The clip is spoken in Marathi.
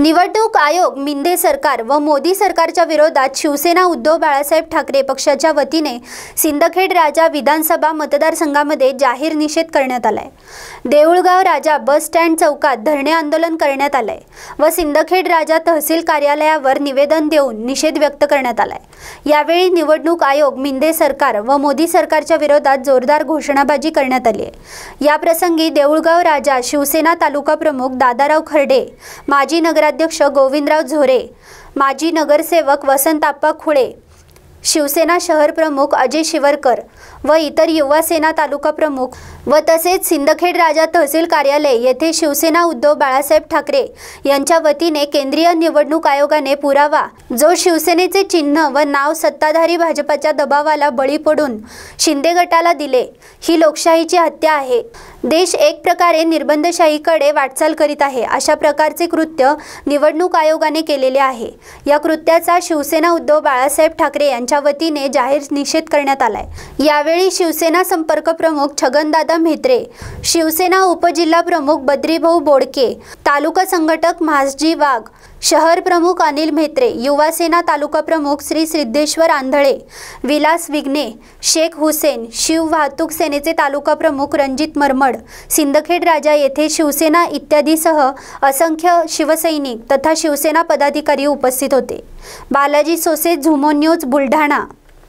निवडणूक आयोग मिंदे सरकार व मोदी सरकारच्या विरोधात शिवसेना उद्धव बाळासाहेब ठाकरे पक्षाच्या वतीने सिंदखेड राजा विधानसभा मतदारसंघामध्ये जाहीर निषेध करण्यात आलाय देऊळगाव राजा बस स्टँड चौकात धरणे आंदोलन करण्यात आलंय व सिंदखेड राजा तहसील कार्यालयावर निवेदन देऊन निषेध व्यक्त करण्यात आलाय यावेळी निवडणूक आयोग मिंदे सरकार व मोदी सरकारच्या विरोधात जोरदार घोषणाबाजी करण्यात आली आहे याप्रसंगी देऊळगाव राजा शिवसेना तालुका प्रमुख दादाराव खर्डे माजी नगरा नगराध्यक्ष गोविंदराव झोरे माजी नगरसेवक वसंताप्पा खुळे शिवसेना शहर प्रमुख अजय शिवरकर व इतर युवा सेना तालुका प्रमुख व तसेच सिंदखेड राजा तहसील कार्यालय येथे शिवसेना उद्धव बाळासाहेब ठाकरे यांच्या वतीने केंद्रीय निवडणूक आयोगाने पुरावा जो शिवसेनेचे चिन्ह व नाव सत्ताधारी भाजपाच्या दबावाला बळी पडून शिंदे गटाला दिले ही लोकशाहीची हत्या आहे देश एक प्रकारे निर्बंधशाहीकडे वाटचाल करीत आहे अशा प्रकारचे कृत्य निवडणूक आयोगाने केलेले आहे या कृत्याचा शिवसेना उद्धव बाळासाहेब ठाकरे यांच्या वतीने जाहीर निषेध करण्यात आलाय यावेळी शिवसेना संपर्क प्रमुख छगनदादा म्हेत्रे शिवसेना उपजिल्हा प्रमुख बद्रीभाऊ बोडके तालुका संघटक महासजी वाघ शहर प्रमुख अनिल म्हेत्रे युवासेना तालुका प्रमुख श्री सिद्धेश्वर आंधळे विलास विघ्ने शेख हुसेन शिव वाहतूक सेनेचे तालुका प्रमुख रणजित मरमड सिंदखेड राजा येथे शिवसेना इत्यादीसह असंख्य शिवसैनिक तथा शिवसेना पदाधिकारी उपस्थित होते बालाजी सोसे झुमो बुलढाणा